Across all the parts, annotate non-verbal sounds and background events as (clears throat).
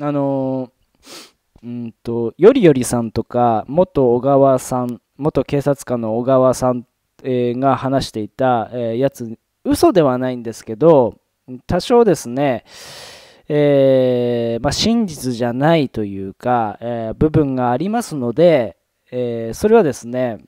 あのうんとよりよりさんとか元小川さん元警察官の小川さん、えー、が話していた、えー、やつ嘘ではないんですけど多少ですね、えー、まあ、真実じゃないというか、え部分がありますので、えそれはですね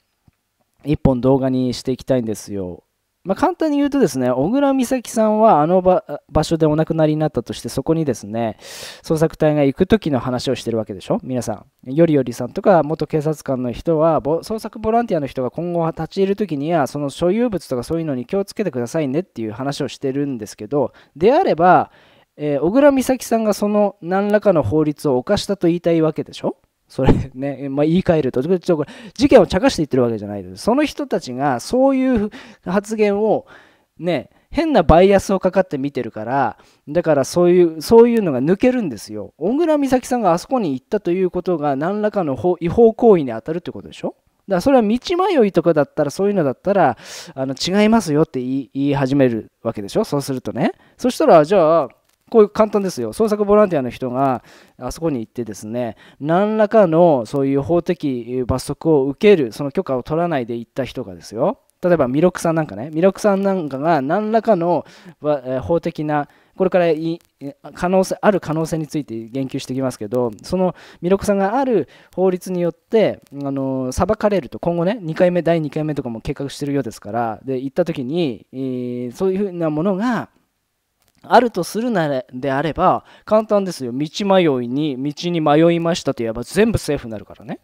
一本動画にしていきたいんですよ。まあ、簡単に言うとですね、小倉美咲さんはあの場所でお亡くなりになったとして、そこにですね、捜索隊が行く時の話をしてるわけでしょ皆さん。よりよりさんとか、元警察官の人は、捜索ボランティアの人が今後立ち入る時には、その所有物とかそういうのに気をつけてくださいねっていう話をしてるんですけど、であれば、えー、小倉美咲さんがその何らかの法律を犯したと言いたいわけでしょそれね、(laughs) まあ、言い換えると、ちょこれ事件を茶化して言ってるわけじゃないです。その人たちがそういう発言をね、変なバイアスをかかって見てるから、だからそういう、そういうのが抜けるんですよ。小倉美咲さんがあそこに行ったということが何らかの違法行為に当たるってことでしょだからそれは道迷いとかだったらそういうのだったらあの違いますよって言い始めるわけでしょそうするとねそしたらじゃあこういう簡単ですよ。創作ボランティアの人があそこに行ってですね、何らかのそういう法的罰則を受ける、その許可を取らないで行った人がですよ、例えば弥勒さんなんかね、弥勒さんなんかが何らかの法的な、これから可能性ある可能性について言及してきますけど、その弥勒さんがある法律によって、あの裁かれると、今後ね、2回目、第2回目とかも計画してるようですから、で行った時に、えー、そういうふうなものが、あるとするならであれば簡単ですよ道迷いに道に迷いましたと言えば全部セーフになるからね。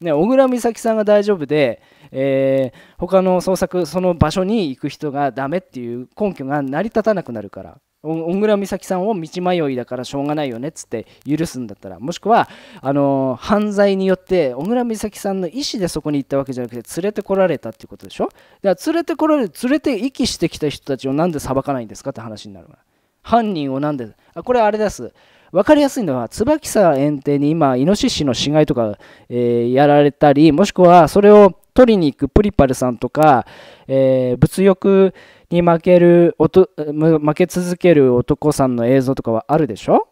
ね、小倉美咲さんが大丈夫で、えー、他の捜索その場所に行く人がダメっていう根拠が成り立たなくなるから小倉美咲さんを道迷いだからしょうがないよねっつって許すんだったらもしくはあの犯罪によって小倉美咲さんの意思でそこに行ったわけじゃなくて連れてこられたっていうことでしょだから連れてこられる連れて息してきた人たちをなんで裁かないんですかって話になるから犯人をなんであこれあれです分かりやすいのは椿沢園庭に今イノシシの死骸とか、えー、やられたりもしくはそれを取りに行くプリパルさんとか、えー、物欲に負ける負け続ける男さんの映像とかはあるでしょ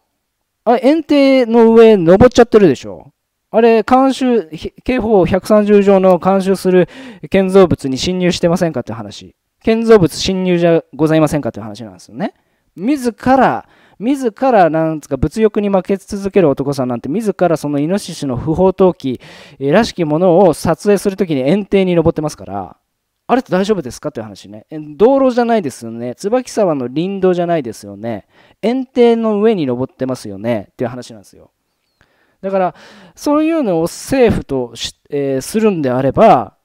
あれ、園庭の上登っちゃってるでしょあれ、監修、刑法130条の監修する建造物に侵入してませんかって話。建造物侵入じゃございませんかって話なんですよね。自ら自らなんつか物欲に負け続ける男さんなんて自らそのイノシシの不法投棄、らしきものを撮影するときに園庭に登ってますからあれって大丈夫ですかという話ね道路じゃないですよね椿沢の林道じゃないですよね園庭の上に登ってますよねっていう話なんですよだからそういうのを政府とし、えー、するんであれば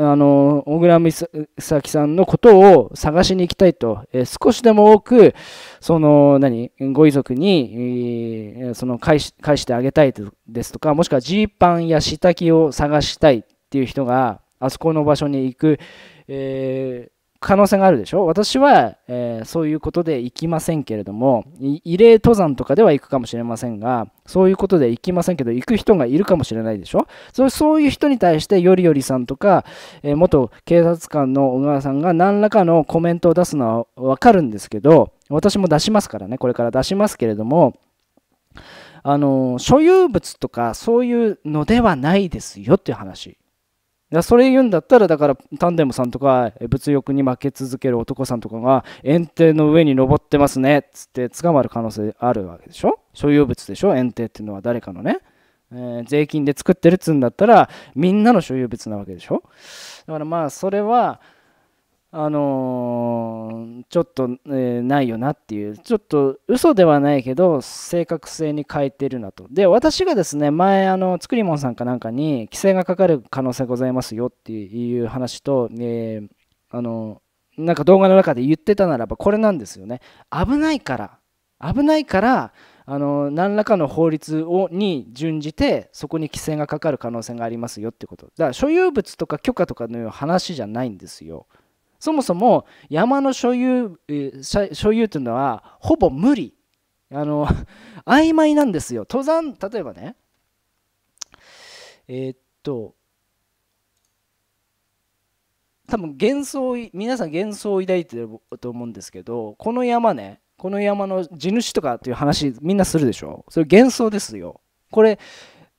あの小倉美咲さんのことを探しに行きたいと、えー、少しでも多くその何ご遺族に、えー、その返し返してあげたいですとかもしくはジーパンや下着を探したいっていう人があそこの場所に行く、えー可能性があるでしょ私は、えー、そういうことで行きませんけれども慰霊登山とかでは行くかもしれませんがそういうことで行きませんけど行く人がいるかもしれないでしょそそういう人に対してよりよりさんとか、えー、元警察官の小川さんが何らかのコメントを出すのはわかるんですけど私も出しますからねこれから出しますけれどもあの所有物とかそういうのではないですよっていう話だそれ言うんだったらだからタンデムさんとか物欲に負け続ける男さんとかが園庭の上に登ってますねっつって捕まる可能性あるわけでしょ所有物でしょ園庭っていうのは誰かのね、えー、税金で作ってるっつうんだったらみんなの所有物なわけでしょだからまあそれはあのー、ちょっと、えー、ないよなっていうちょっと嘘ではないけど正確性に変えてるなとで私がですね前あのつくりもんさんかなんかに規制がかかる可能性ございますよっていう話と、えー、あのなんか動画の中で言ってたならばこれなんですよね危ないから危ないからあの何らかの法律をに準じてそこに規制がかかる可能性がありますよってことだから所有物とか許可とかの話じゃないんですよそもそも山の所有所有というのはほぼ無理あの (laughs) 曖昧なんですよ登山例えばねえー、っと多分幻想皆さん幻想を抱いてると思うんですけどこの山ねこの山の地主とかっていう話みんなするでしょそれ幻想ですよこれ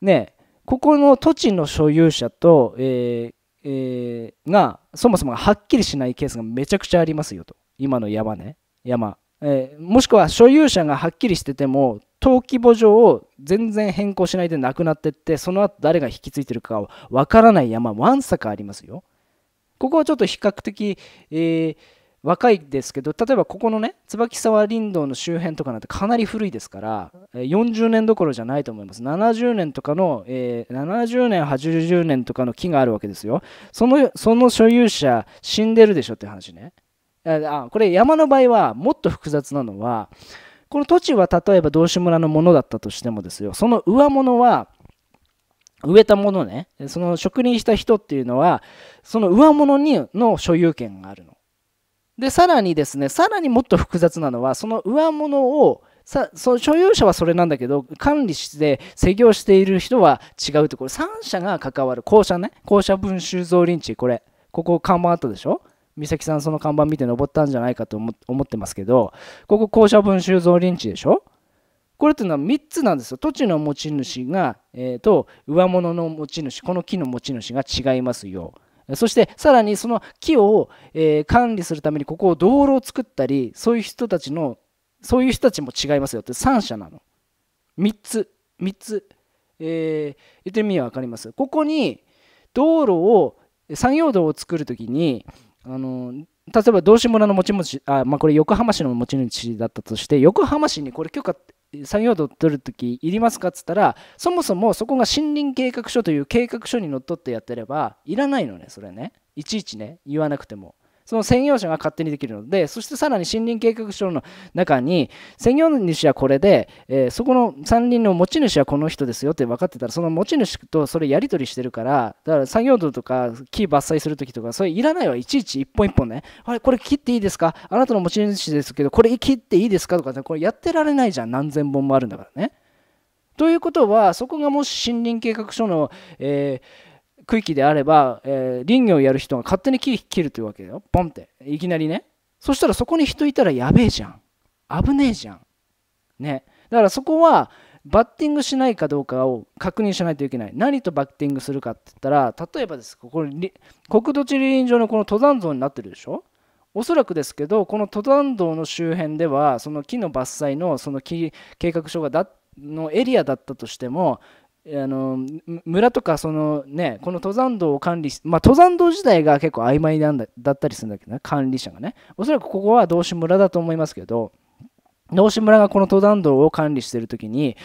ねここの土地の所有者と、えー、えー、がそもそもはっきりしないケースがめちゃくちゃありますよと今の山ね山、えー、もしくは所有者がはっきりしてても登記簿上を全然変更しないでなくなってってその後誰が引き継いでるかわからない山わんさかありますよここはちょっと比較的、えー若いですけど例えばここのね椿沢林道の周辺とかなんてかなり古いですから40年どころじゃないと思います70年とかの、えー、70年80年とかの木があるわけですよそのその所有者死んでるでしょって話ねあこれ山の場合はもっと複雑なのはこの土地は例えば道志村のものだったとしてもですよその上物は植えたものねその植林した人っていうのはその上物にの所有権があるのでさらにですねさらにもっと複雑なのはその上物をさその所有者はそれなんだけど管理して施業している人は違うってこれ3社が関わる校舎ね校舎分収蔵林地これここ看板あったでしょ美咲さんその看板見て登ったんじゃないかと思ってますけどここ校舎分収蔵林地でしょこれっていうのは3つなんですよ。土地の持ち主が、えー、と上物の持ち主、この木の持ち主が違いますよ。そしてさらにその木を、えー、管理するためにここを道路を作ったりそういう人たちのそういう人たちも違いますよって3社なの3つ3つ、えー、言ってみれば分かりますここに道路を産業道を作る時にあの例えば道志村の持ち主あ、まあ、これ横浜市の持ち主だったとして横浜市にこれ許可作業度取るときいりますかっつったらそもそもそこが森林計画書という計画書にのっとってやってればいらないのねそれねいちいちね言わなくてもその専用車が勝手にできるので、そしてさらに森林計画書の中に、専用主はこれで、えー、そこの山林の持ち主はこの人ですよって分かってたら、その持ち主とそれやり取りしてるから、だから作業道とか木伐採するときとか、それいらないわ、いちいち一本一本ね、あれ、これ切っていいですかあなたの持ち主ですけど、これ切っていいですかとか、ね、これやってられないじゃん、何千本もあるんだからね。ということは、そこがもし森林計画書の、えー区域であれば、えー、林業をやる人が勝手に木切るというわけだよポンっていきなりねそしたらそこに人いたらやべえじゃん危ねえじゃんねだからそこはバッティングしないかどうかを確認しないといけない何とバッティングするかって言ったら例えばですここ国土地理院上のこの登山道になってるでしょおそらくですけどこの登山道の周辺ではその木の伐採のその木計画書がだのエリアだったとしてもあの村とかそのねこの登山道を管理し、まあ、登山道自体が結構曖昧なんだだったりするんだけどね管理者がねおそらくここは道志村だと思いますけど道志村がこの登山道を管理してる時に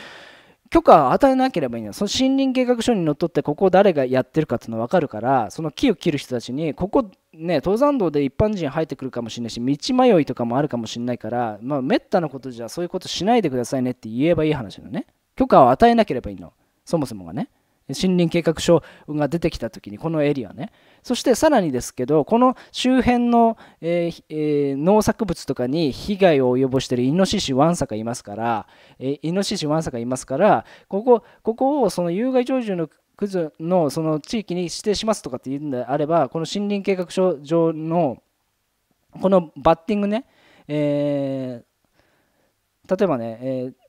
許可を与えなければいいのその森林計画書にのっとってここを誰がやってるかっていうのは分かるからその木を切る人たちにここね登山道で一般人入ってくるかもしれないし道迷いとかもあるかもしれないからまあめなことじゃそういうことしないでくださいねって言えばいい話だのね許可を与えなければいいの。そもそもがね森林計画書が出てきた時にこのエリアねそしてさらにですけどこの周辺の、えーえー、農作物とかに被害を及ぼしているイノシシワンサがいますから、えー、イノシシワンサがいますからここここをその有害鳥獣のクズのその地域に指定しますとかっていうんであればこの森林計画書上のこのバッティングね、えー、例えばね、えー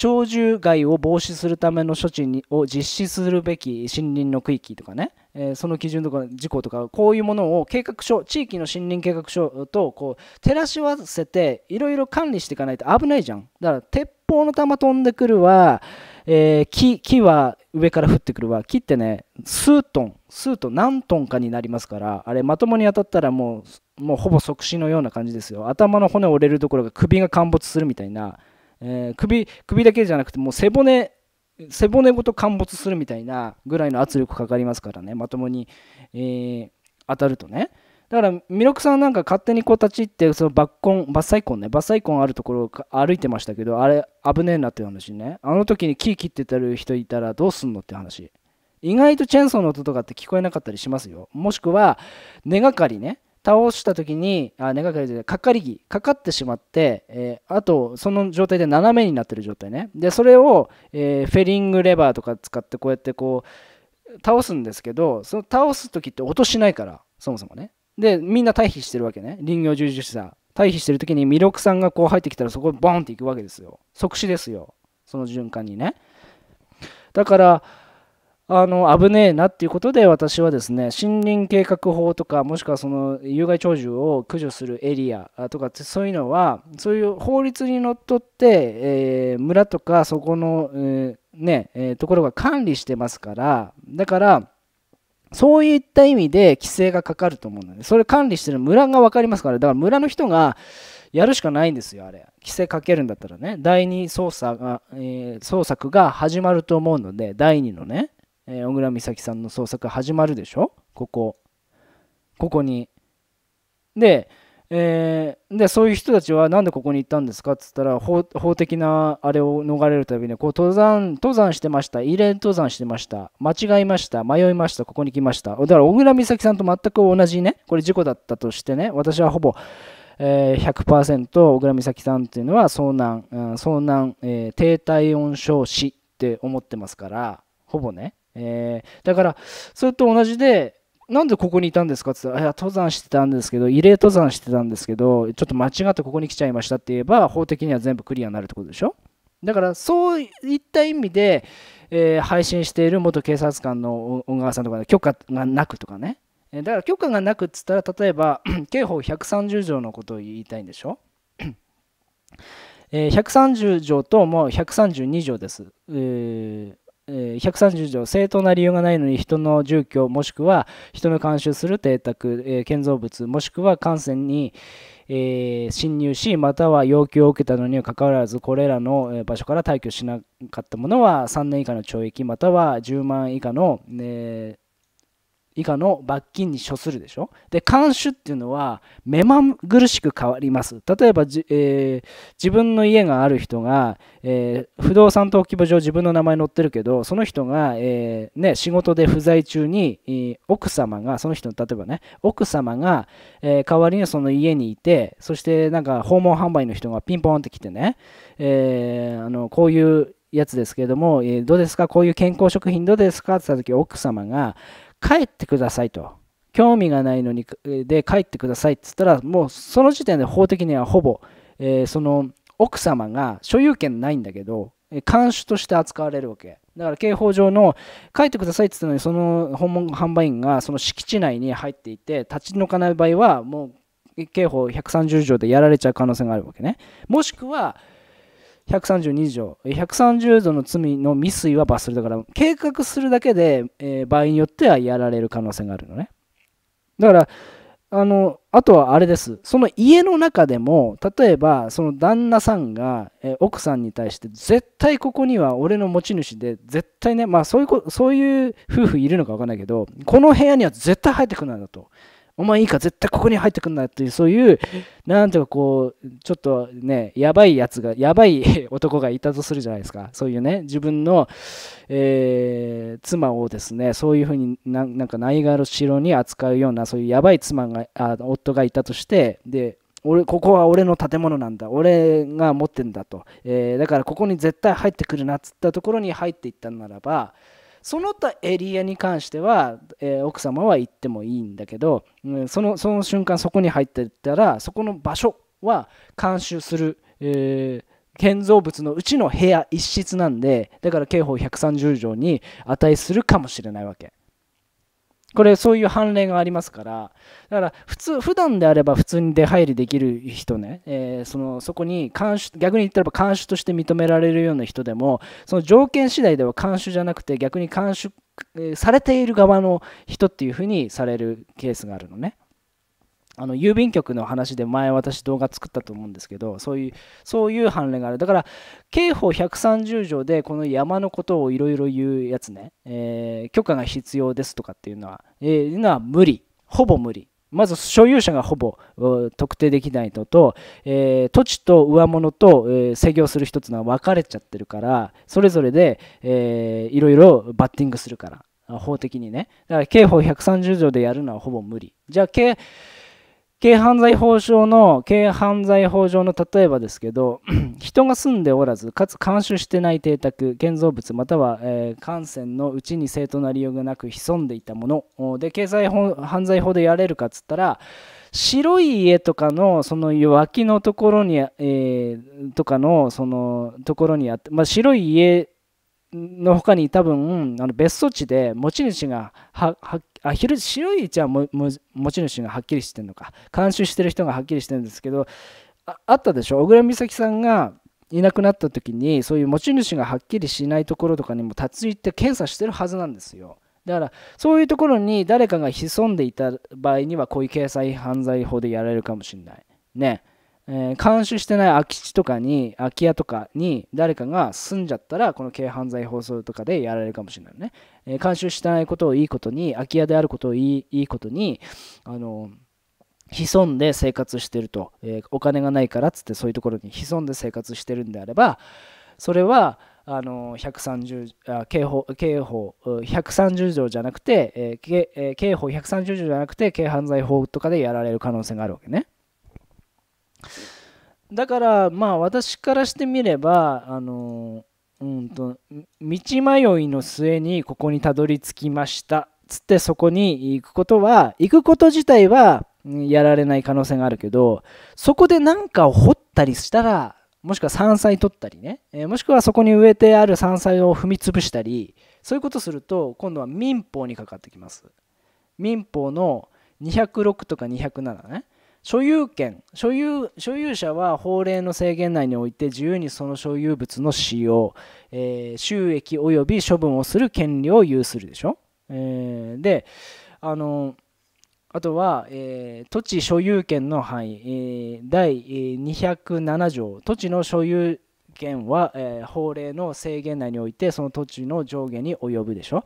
鳥獣害を防止するための処置にを実施するべき森林の区域とかね、えー、その基準とか事項とかこういうものを計画書地域の森林計画書とこう照らし合わせていろいろ管理していかないと危ないじゃんだから鉄砲の弾飛んでくるわ、えー、木木は上から降ってくるわ木ってね数トン数トン何トンかになりますからあれまともに当たったらもうもうほぼ即死のような感じですよ頭の骨折れるところが首が陥没するみたいなえー、首首だけじゃなくてもう背骨背骨ごと陥没するみたいなぐらいの圧力かかりますからねまともに、えー、当たるとねだから弥勒さんなんか勝手にこう立ち入ってその抜根伐採根ね伐採根あるところを歩いてましたけどあれ危ねえなっていう話ねあの時に木切ってたる人いたらどうすんのって話意外とチェーンソーの音とかって聞こえなかったりしますよもしくは根がかりね倒した時にあ根掛かりでかかり木かかってしまって、えー、あとその状態で斜めになってる状態ねでそれを、えー、フェリングレバーとか使ってこうやってこう倒すんですけどその倒す時って落としないからそもそもねでみんな退避してるわけね林業従事者退避してる時に魅力さんがこう入ってきたらそこボンっていくわけですよ即死ですよその循環にねだからあの危ねえなっていうことで私はですね森林計画法とかもしくはその有害鳥獣を駆除するエリアとかってそういうのはそういう法律にのっとって、えー、村とかそこの、えー、ねえー、ところが管理してますからだからそういった意味で規制がかかると思うのでそれ管理してる村が分かりますからだから村の人がやるしかないんですよあれ規制かけるんだったらね第2捜査が、えー、捜索が始まると思うので第2のねえー、小倉美咲さんの捜索始まるでしょここ。ここに。で、えー、でそういう人たちは何でここに行ったんですかっつったら法的なあれを逃れるたびにこう登山登山してました慰霊登山してました間違いました迷いましたここに来ましただから小倉美咲さんと全く同じねこれ事故だったとしてね私はほぼ、えー、100%小倉美咲さんっていうのは遭難、うん、遭難、えー、低体温症死って思ってますからほぼねえー、だからそれと同じでなんでここにいたんですかって言ったら、登山してたんですけど、慰霊登山してたんですけど、ちょっと間違ってここに来ちゃいましたって言えば、法的には全部クリアになるってことでしょだから、そういった意味で、えー、配信している元警察官の小川さんとか、ね、許可がなくとかね。だから、許可がなくっつったら、例えば、(clears throat) 刑法130条のことを言いたいんでしょ (clears throat) えー、130条ともう132条です。えー130条正当な理由がないのに人の住居もしくは人の監修する邸宅、え建造物もしくは感染に、え侵入しまたは要求を受けたのにはかかわらずこれらの場所から退去しなかったものは3年以下の懲役または10万以下の、以下の罰金に処するでしょで看守っていうのは目まぐるしく変わります例えばえー、自分の家がある人が、えー、不動産登記簿上自分の名前載ってるけどその人が、えー、ね、仕事で不在中に、えー、奥様がその人の例えばね奥様が、え代わりにその家にいてそしてなんか訪問販売の人がピンポーンって来てね、えあのこういうやつですけれども、えどうですかこういう健康食品どうですかって言った時奥様が帰ってくださいと。興味がないのにで帰ってくださいって言ったらもうその時点で法的にはほぼ、えー、その奥様が所有権ないんだけど看守として扱われるわけだから刑法上の帰ってくださいって言ったのにその訪問販売員がその敷地内に入っていて立ち退かない場合はもう刑法130条でやられちゃう可能性があるわけねもしくは132条、130度の罪の未遂は罰する。だから、計画するだけで、えー、場合によってはやられる可能性があるのね。だから、あの、あとはあれです。その家の中でも、例えば、その旦那さんが、えー、奥さんに対して、絶対ここには俺の持ち主で、絶対ね、まあそういう、そういう夫婦いるのか分かんないけど、この部屋には絶対入ってくるんだと。お前いいか絶対ここに入ってくんなっていうそういうなんていうかこうちょっとねやばいやつがやばい (laughs) 男がいたとするじゃないですかそういうね自分の、えー、妻をですねそういうふうにななんかないがろしろに扱うようなそういうやばい妻があ夫がいたとしてで俺ここは俺の建物なんだ俺が持ってんだと、えー、だからここに絶対入ってくるなっつったところに入っていったならばその他エリアに関しては、えー、奥様は行ってもいいんだけど、うん、そのその瞬間そこに入ってったらそこの場所は監修する、えー、建造物のうちの部屋一室なんでだから刑法130条に値するかもしれないわけ。これそういう判例がありますからだから普通普段であれば普通に出入りできる人ね、えー、そのそこに監視逆に言ったら監守として認められるような人でもその条件次第では監守じゃなくて逆に監視されている側の人っていうふうにされるケースがあるのね。あの郵便局の話で前私動画作ったと思うんですけどそういうそういう判例があるだから刑法130条でこの山のことをいろいろ言うやつね、えー、許可が必要ですとかっていうのは、えー、いうのは無理ほぼ無理まず所有者がほぼ特定できないのと、えー、土地と上物と、えー、制御する一つは分かれちゃってるからそれぞれで、えー、いろいろバッティングするから法的にねだから刑法130条でやるのはほぼ無理じゃあ刑軽犯罪法上の軽犯罪法上の例えばですけど (clears throat) 人が住んでおらずかつ監修してない邸宅建造物または、えー、感染のうちに正当な理由がなく潜んでいたもので経済犯罪法でやれるかっつったら白い家とかのその脇のところに、えー、とかのそのところにあって、まあ、白い家の他に多分あの別荘地で持ち主がははあ昼白い位置はもも持ち主がはっきりしてるのか監修してる人がはっきりしてるんですけどああったでしょ小倉美咲さんがいなくなった時にそういう持ち主がはっきりしないところとかにも立ち入って検査してるはずなんですよ。だからそういうところに誰かが潜んでいた場合にはこういう経済犯罪法でやられるかもしれない。ね。えー、監視してない空き地とかに空き家とかに誰かが住んじゃったらこの軽犯罪放送とかでやられるかもしれないね、えー、監修してないことをいいことに空き家であることをいいいいことにあの潜んで生活してると、えー、お金がないからっつってそういうところに潜んで生活してるんであればそれはあの130あ刑法刑法130条じゃなくて、えー、刑法130条じゃなくて軽犯罪法とかでやられる可能性があるわけね。だからまあ私からしてみればあのうんと道迷いの末にここにたどり着きましたつってそこに行くことは行くこと自体はやられない可能性があるけどそこで何かを掘ったりしたらもしくは山菜取ったりね、えもしくはそこに植えてある山菜を踏み潰したりそういうことすると今度は民法にかかってきます民法の206とか207ね所有権所有所有者は法令の制限内において自由にその所有物の使用、えー、収益及び処分をする権利を有するでしょ、えー、であのあとは、えー、土地所有権の範囲、えー、第207条土地の所有権は、えー、法令の制限内においてその土地の上下に及ぶでしょ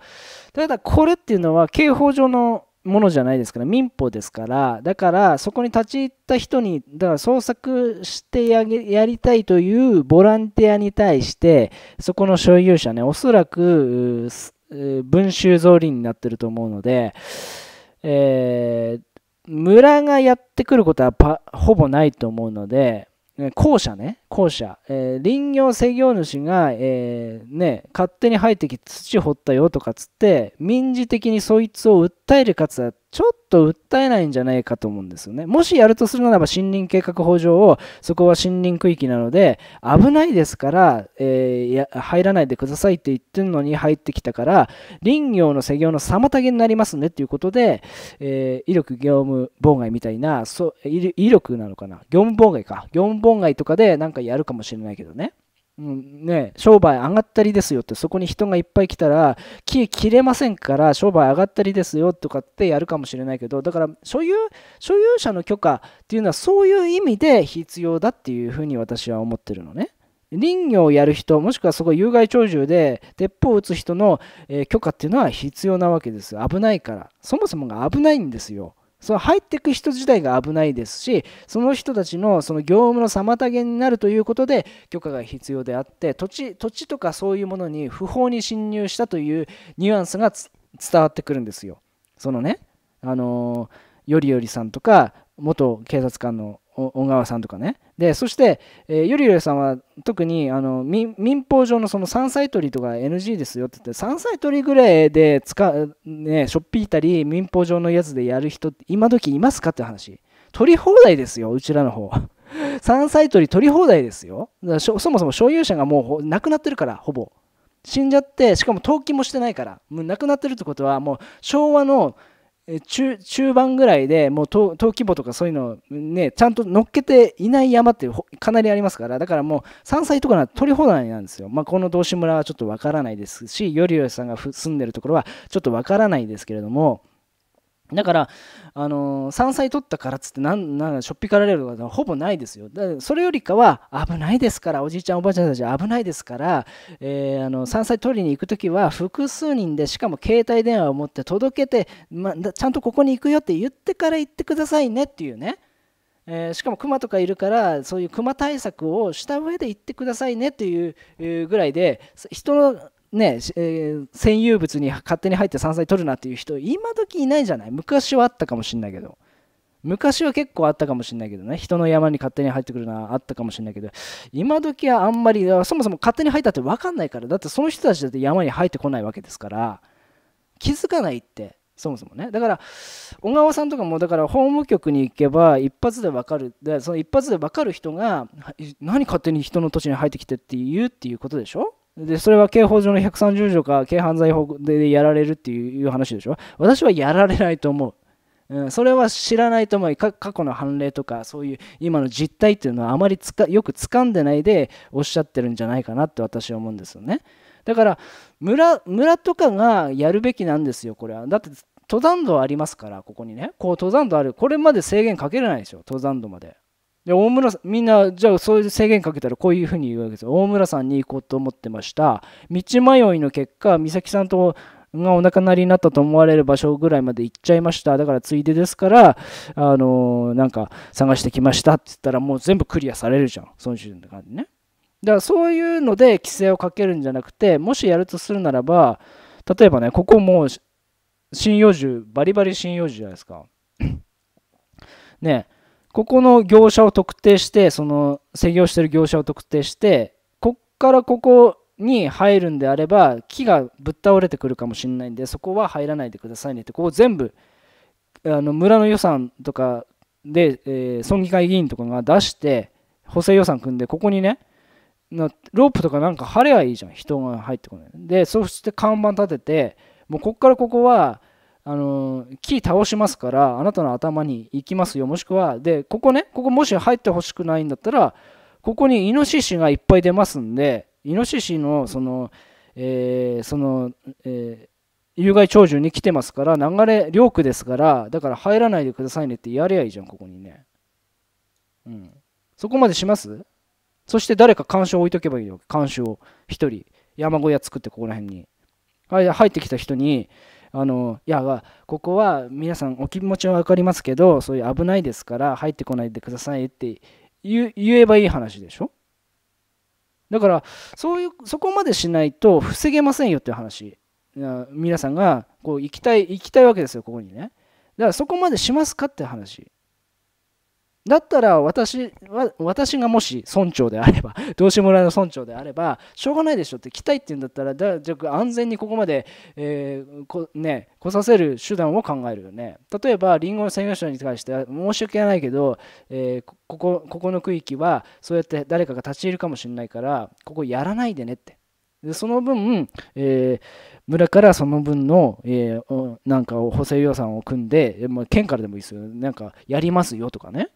ただこれっていうのは刑法上のものじゃないですから民法ですからだからそこに立ち入った人にだから捜索してやりたいというボランティアに対してそこの所有者ねおそらく文集造林になってると思うので、えー、村がやってくることはほぼないと思うので後者ね、後者、えー、林業制業主が、えー、ね、勝手に入ってきて土掘ったよとかつって、民事的にそいつを訴えるかつちょっと訴えないんじゃないかと思うんですよね。もしやるとするならば森林計画法上をそこは森林区域なので危ないですから、えー、入らないでくださいって言ってるのに入ってきたから林業の施業の妨げになりますねっていうことで、えー、威力業務妨害みたいなそ威力なのかな業務妨害か業務妨害とかでなんかやるかもしれないけどね。うん、ね、商売上がったりですよって、そこに人がいっぱい来たら、木切れませんから、商売上がったりですよとかってやるかもしれないけど、だから、所有、所有者の許可っていうのは、そういう意味で必要だっていうふうに私は思ってるのね。林業をやる人、もしくはそこ有害鳥獣で鉄砲を撃つ人の、え許可っていうのは必要なわけです。危ないから。そもそもが危ないんですよ。その入っていく人自体が危ないですしその人たちのその業務の妨げになるということで許可が必要であって土地土地とかそういうものに不法に侵入したというニュアンスが伝わってくるんですよ。そのねあのよりよりさんとか元警察官の小川さんとかねでそして、えー、ゆりゆりさんは特にあの民法上のその山菜取りとか NG ですよって言って山菜取りぐらいで使う、ね、しょっぴいたり民法上のやつでやる人今時いますかって話取り放題ですようちらの方山菜取り取り放題ですよそもそも所有者がもうなくなってるからほぼ死んじゃってしかも登記もしてないからもう亡くなってるってことはもう昭和の中中盤ぐらいでもう登記簿とかそういうのねちゃんと乗っけていない山ってかなりありますからだからもう山菜とかは取り放題なんですよ、まあ、この道志村はちょっとわからないですしよりよりさんが住んでるところはちょっとわからないですけれどもだから、あのー、山菜取ったからっつってなんなんしょっぴかられるとかほぼないですよだそれよりかは危ないですからおじいちゃんおばあちゃんたち危ないですから、えー、あの山菜取りに行く時は複数人でしかも携帯電話を持って届けて、ま、ちゃんとここに行くよって言ってから行ってくださいねっていうね、えー、しかも熊とかいるからそういう熊対策をした上で行ってくださいねっていうぐらいで人のねえー、占有物に勝手に入って山菜取るなっていう人今時いないじゃない昔はあったかもしんないけど昔は結構あったかもしんないけどね人の山に勝手に入ってくるのはあったかもしんないけど今時はあんまりそもそも勝手に入ったって分かんないからだってその人たちだって山に入ってこないわけですから気づかないってそもそもねだから小川さんとかもだから法務局に行けば一発で分かるでその一発で分かる人が何勝手に人の土地に入ってきてって言うっていうことでしょで、それは刑法上の130条か軽犯罪法でやられるっていう話でしょ。私はやられないと思う。うん、それは知らないと思い過去の判例とかそういう今の実態っていうのはあまりつかよく掴んでないでおっしゃってるんじゃないかなって私は思うんですよねだから村村とかがやるべきなんですよこれはだって登山道ありますからここにねこう登山道あるこれまで制限かけれないでしょ登山道までで大村さんみんなじゃあそういう制限かけたらこういうふうに言うわけですよ大村さんに行こうと思ってました道迷いの結果美咲さんとがお亡くなりになったと思われる場所ぐらいまで行っちゃいましただからついでですからあのー、なんか探してきましたって言ったらもう全部クリアされるじゃんその時点で感じねだからそういうので規制をかけるんじゃなくてもしやるとするならば例えばねここもう針葉樹バリバリ針葉樹じゃないですかねここの業者を特定して、その制御してる業者を特定して、こっからここに入るんであれば、木がぶっ倒れてくるかもしれないんで、そこは入らないでくださいねって、ここ全部、あの村の予算とかで、えー、村議会議員とかが出して、補正予算組んで、ここにね、なロープとかなんか貼ればいいじゃん、人が入ってこない。で、そして看板立てて、もうこっからここは、あの木倒しますからあなたの頭に行きますよもしくはでここねここもし入ってほしくないんだったらここにイノシシがいっぱい出ますんでイノシシのその、えー、その、えー、有害鳥獣に来てますから流れ領区ですからだから入らないでくださいねってやりゃいいじゃんここにねうんそこまでしますそして誰か監視を置いとけばいいよ監視を1人山小屋作ってここら辺にい入ってきた人にあのいやここは皆さんお気持ちは分かりますけどそういう危ないですから入ってこないでくださいって言えばいい話でしょだからそういうそこまでしないと防げませんよっていう話皆さんがこう行きたい行きたいわけですよここにねだからそこまでしますかって話だったら私は、私がもし村長であれば、(laughs) 道志村の村長であれば、しょうがないでしょって、来たいって言うんだったら、だじゃ安全にここまで、えー、こね、来させる手段を考えるよね。例えば、りんごの専業者に対して申し訳ないけど、えー、ここここの区域は、そうやって誰かが立ち入るかもしれないから、ここやらないでねって。でその分、えー、村からその分の、えー、なんか補正予算を組んで、まあ、県からでもいいですよ、なんかやりますよとかね、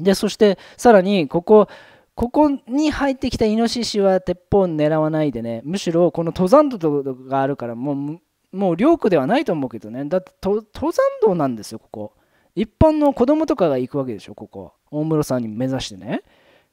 でそしてさらにここここに入ってきたイノシシは鉄砲を狙わないでねむしろこの登山道があるからもうもう領区ではないと思うけどねだって登山道なんですよここ一般の子供とかが行くわけでしょここ大室さんに目指してね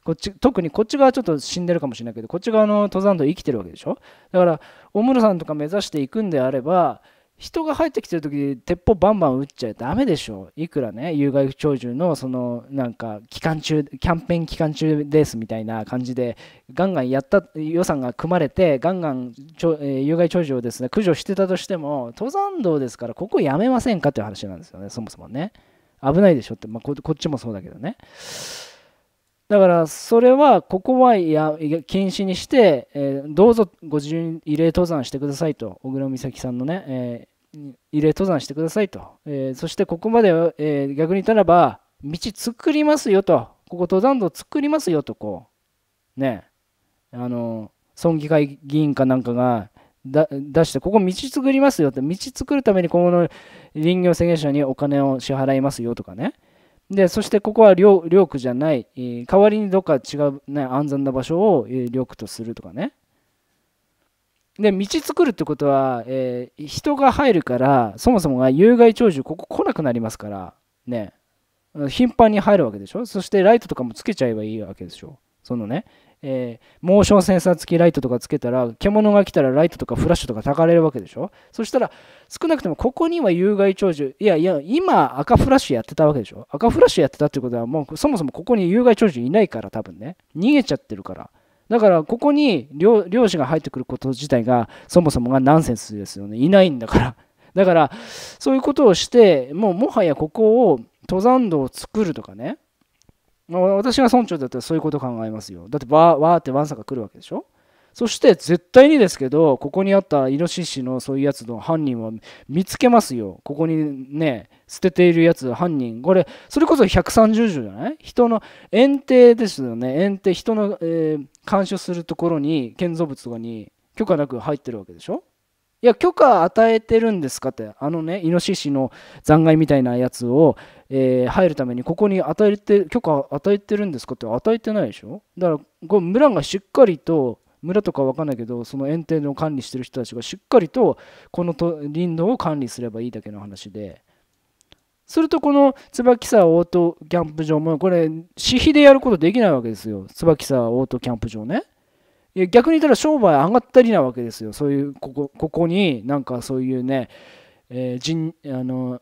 こっち特にこっち側ちょっと死んでるかもしれないけどこっち側の登山道生きてるわけでしょだから大室さんとか目指していくんであれば人が入ってきてる時に鉄砲バンバン撃っちゃダメでしょいくらね有害鳥獣のそのなんか期間中キャンペーン期間中ですみたいな感じでガンガンやった予算が組まれてガンガンえー、有害鳥獣をですね駆除してたとしても登山道ですからここやめませんかっていう話なんですよねそもそもね危ないでしょって、まあ、こっちもそうだけどねだからそれはここはや禁止にして、えー、どうぞご自由に慰霊登山してくださいと小倉美咲さんのね、えー、慰霊登山してくださいと、えー、そしてここまで、えー、逆に言ったらば道作りますよとここ登山道作りますよとこうねあの村議会議員かなんかが出してここ道作りますよって道作るために今後の林業制限者にお金を支払いますよとかねで、そしてここは領区じゃない、えー、代わりにどっか違う、ね、安全な場所を、えー、領区とするとかね。で、道作るってことは、えー、人が入るから、そもそもが有害鳥獣、ここ来なくなりますから、ね、頻繁に入るわけでしょ。そしてライトとかもつけちゃえばいいわけでしょ。そのね、えー、モーションセンサー付きライトとかつけたら獣が来たらライトとかフラッシュとかたかれるわけでしょそしたら少なくともここには有害鳥獣いやいや今赤フラッシュやってたわけでしょ赤フラッシュやってたってことはもうそもそもここに有害鳥獣いないから多分ね逃げちゃってるからだからここに漁師が入ってくること自体がそもそもがナンセンスですよねいないんだからだからそういうことをしてもうもはやここを登山道を作るとかね私が村長だったらそういうこと考えますよ。だってわーってワンサが来るわけでしょそして絶対にですけど、ここにあったイノシシのそういうやつの犯人は見つけますよ。ここにね、捨てているやつ、犯人。これ、それこそ130条じゃない人の、園庭ですよね。園庭、人の、えー、監視するところに、建造物とかに許可なく入ってるわけでしょいや許可与えてるんですかってあのねイノシシの残骸みたいなやつを、えー、入るためにここに与えて許可与えてるんですかって与えてないでしょだからこう村がしっかりと村とか分かんないけどその園庭の管理してる人たちがしっかりとこの林道を管理すればいいだけの話で。するとこの椿沢オートキャンプ場もこれ私費でやることできないわけですよ椿沢オートキャンプ場ねいや逆に言ったら商売上がったりなわけですよそういうここここになんかそういうね、えー、人あの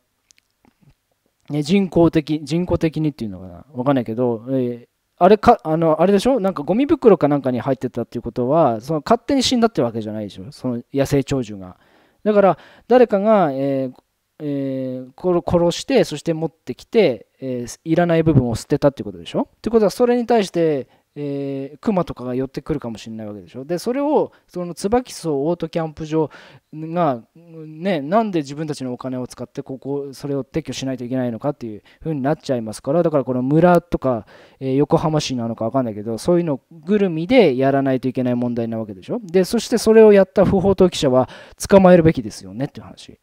ね、人工的人工的にっていうのかなわかんないけど、えー、あれかあのあれでしょなんかゴミ袋かなんかに入ってたっていうことはその勝手に死んだってわけじゃないでしょその野生鳥獣がだから誰かが、えーえー、殺してそして持ってきて、えー、いらない部分を捨てたってことでしょってことはそれに対してえー、熊とかが寄ってくるかもしれないわけでしょでそれをその椿荘オートキャンプ場がねなんで自分たちのお金を使ってここそれを撤去しないといけないのかっていうふうになっちゃいますからだからこの村とか、えー、横浜市なのか分かんないけどそういうのぐるみでやらないといけない問題なわけでしょでそしてそれをやった不法投棄者は捕まえるべきですよねっていう話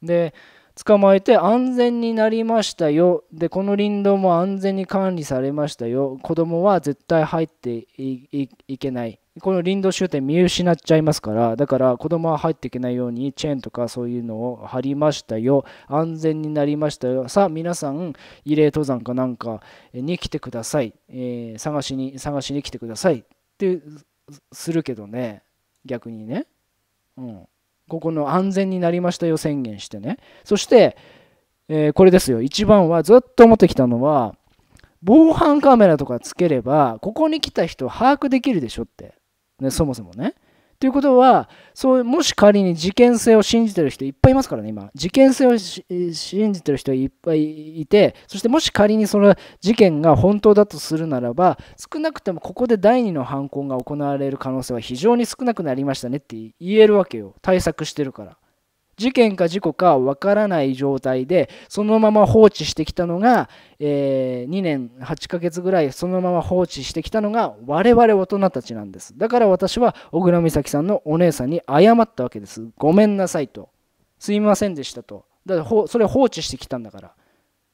で捕まえて安全になりましたよでこの林道も安全に管理されましたよ子供は絶対入っていけないこの林道終点見失っちゃいますからだから子供は入っていけないようにチェーンとかそういうのを貼りましたよ安全になりましたよさあ皆さん慰霊登山かなんかに来てください、えー、探しに探しに来てくださいってするけどね逆にねうん。ここの安全になりましたよ宣言してねそして、えー、これですよ一番はずっと思ってきたのは防犯カメラとかつければここに来た人を把握できるでしょって、ね、そもそもねということはそうもし仮に事件性を信じてる人いっぱいいますからね今事件性を信じてる人いっぱいいてそしてもし仮にその事件が本当だとするならば少なくてもここで第2の犯行が行われる可能性は非常に少なくなりましたねって言えるわけよ対策してるから事件か事故かわからない状態でそのまま放置してきたのが、えー、2年8ヶ月ぐらいそのまま放置してきたのが我々大人たちなんですだから私は小倉美咲さんのお姉さんに謝ったわけですごめんなさいとすいませんでしたとだからそれ放置してきたんだから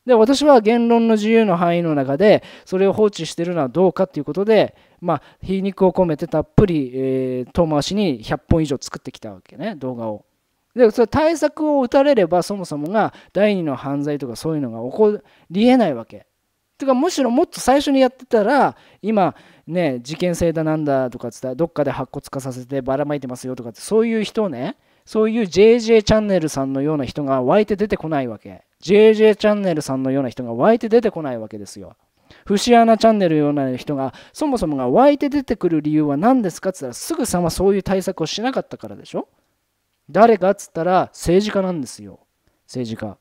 で私は言論の自由の範囲の中でそれを放置してるのはどうかということで、まあ、皮肉を込めてたっぷり、えー、遠回しに100本以上作ってきたわけね動画を。でそれ対策を打たれればそもそもが第二の犯罪とかそういうのが起こりえないわけ。てかむしろもっと最初にやってたら今ね事件性だなんだとかつったらどっかで白骨化させてばらまいてますよとかってそういう人ねそういう JJ チャンネルさんのような人が湧いて出てこないわけ JJ チャンネルさんのような人が湧いて出てこないわけですよ節穴チャンネルような人がそもそもが湧いて出てくる理由は何ですかって言ったらすぐさまそういう対策をしなかったからでしょ誰かっつったら政治家なんですよ。政治家。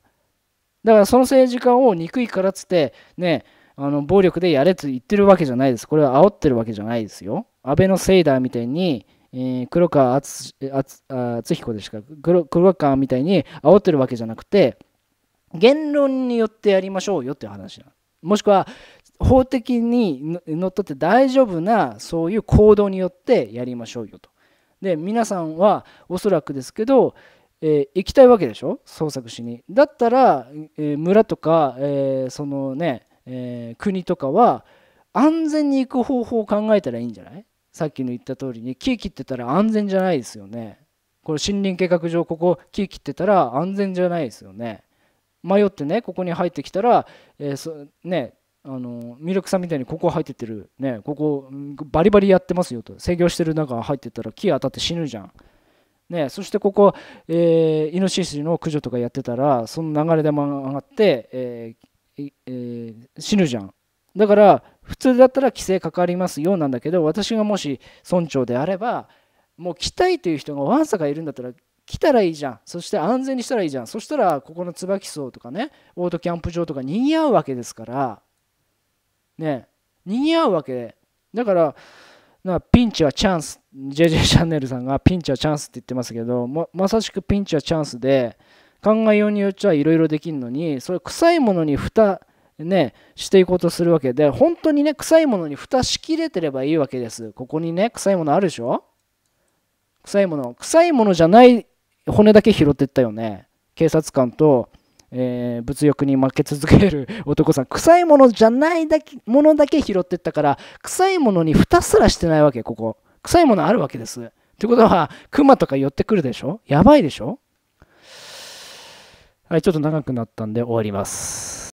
だからその政治家を憎いからっつって、ね、あの暴力でやれって言ってるわけじゃないです。これは煽ってるわけじゃないですよ。安倍のセイダーみたいに、えー、黒川敦彦でしか黒黒川みたいに煽ってるわけじゃなくて言論によってやりましょうよっていう話なもしくは法的にのっとって大丈夫なそういう行動によってやりましょうよとで皆さんはおそらくですけど、えー、行きたいわけでしょ捜索しに。だったら、えー、村とか、えー、そのね、え国とかは安全に行く方法を考えたらいいんじゃないさっきの言った通りに木切ってたら安全じゃないですよね。これ森林計画上ここ木切ってたら安全じゃないですよね。迷ってねここに入ってきたら、えーそね、あのミルクさんみたいにここ入ってってるねここバリバリやってますよと制御してる中入ってったら木当たって死ぬじゃん。ね、そしてここ、えー、イノシシの駆除とかやってたらその流れでが上がって、えーえー、死ぬじゃんだから普通だったら規制かかりますよなんだけど私がもし村長であればもう来たいという人がわんさかいるんだったら来たらいいじゃんそして安全にしたらいいじゃんそしたらここの椿荘とかねオートキャンプ場とかにぎわうわけですからね賑わうわけでだからなピンチはチャンス JJ チャンネルさんがピンチはチャンスって言ってますけどままさしくピンチはチャンスで考えようによっちゃいろいろできるのにそれ臭いものに蓋ねしていこうとするわけで本当にね臭いものに蓋しきれてればいいわけですここにね臭いものあるでしょ臭いもの臭いものじゃない骨だけ拾ってったよね警察官とえー、物欲に負け続ける男さん臭いものじゃないだけものだけ拾ってったから臭いものに蓋すらしてないわけここ臭いものあるわけですってことはクマとか寄ってくるでしょやばいでしょはいちょっと長くなったんで終わります